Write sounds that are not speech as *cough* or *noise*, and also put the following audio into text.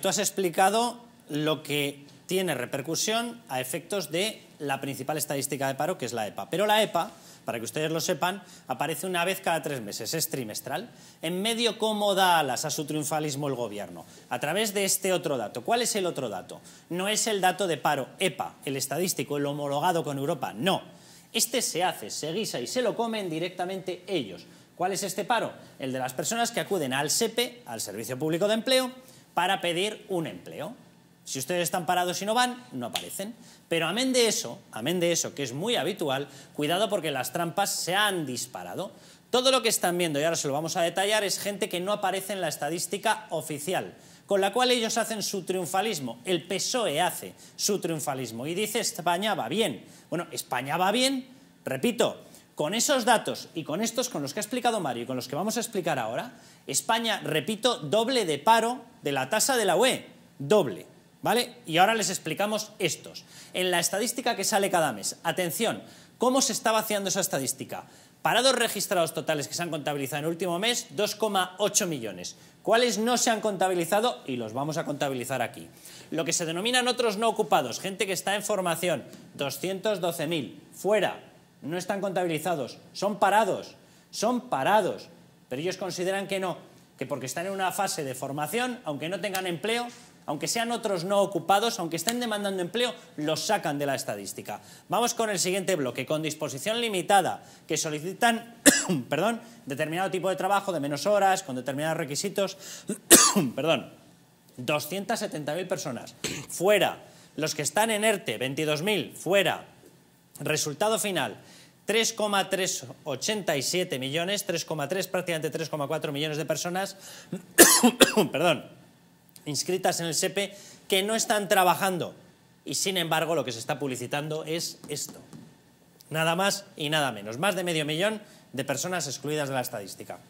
Tú has explicado lo que tiene repercusión a efectos de la principal estadística de paro, que es la EPA. Pero la EPA, para que ustedes lo sepan, aparece una vez cada tres meses, es trimestral. En medio, ¿cómo da alas a su triunfalismo el gobierno? A través de este otro dato. ¿Cuál es el otro dato? No es el dato de paro EPA, el estadístico, el homologado con Europa, no. Este se hace, se guisa y se lo comen directamente ellos. ¿Cuál es este paro? El de las personas que acuden al SEPE, e, al Servicio Público de Empleo, para pedir un empleo. Si ustedes están parados y no van, no aparecen. Pero amén de eso, amén de eso, que es muy habitual, cuidado porque las trampas se han disparado. Todo lo que están viendo, y ahora se lo vamos a detallar, es gente que no aparece en la estadística oficial, con la cual ellos hacen su triunfalismo, el PSOE hace su triunfalismo y dice España va bien. Bueno, España va bien, repito, con esos datos y con estos con los que ha explicado Mario y con los que vamos a explicar ahora, España, repito, doble de paro de la tasa de la UE, doble. ¿Vale? Y ahora les explicamos estos. En la estadística que sale cada mes, atención, ¿cómo se está vaciando esa estadística? Parados registrados totales que se han contabilizado en el último mes, 2,8 millones. ¿Cuáles no se han contabilizado? Y los vamos a contabilizar aquí. Lo que se denominan otros no ocupados, gente que está en formación, 212.000. Fuera, no están contabilizados, son parados, son parados. Pero ellos consideran que no, porque están en una fase de formación, aunque no tengan empleo, aunque sean otros no ocupados, aunque estén demandando empleo, los sacan de la estadística. Vamos con el siguiente bloque, con disposición limitada, que solicitan *coughs* perdón, determinado tipo de trabajo de menos horas, con determinados requisitos, *coughs* perdón, 270.000 personas fuera, los que están en ERTE, 22.000 fuera, resultado final, 3,387 millones, 3,3, prácticamente 3,4 millones de personas, *coughs* perdón, inscritas en el SEPE e que no están trabajando. Y sin embargo, lo que se está publicitando es esto. Nada más y nada menos. Más de medio millón de personas excluidas de la estadística.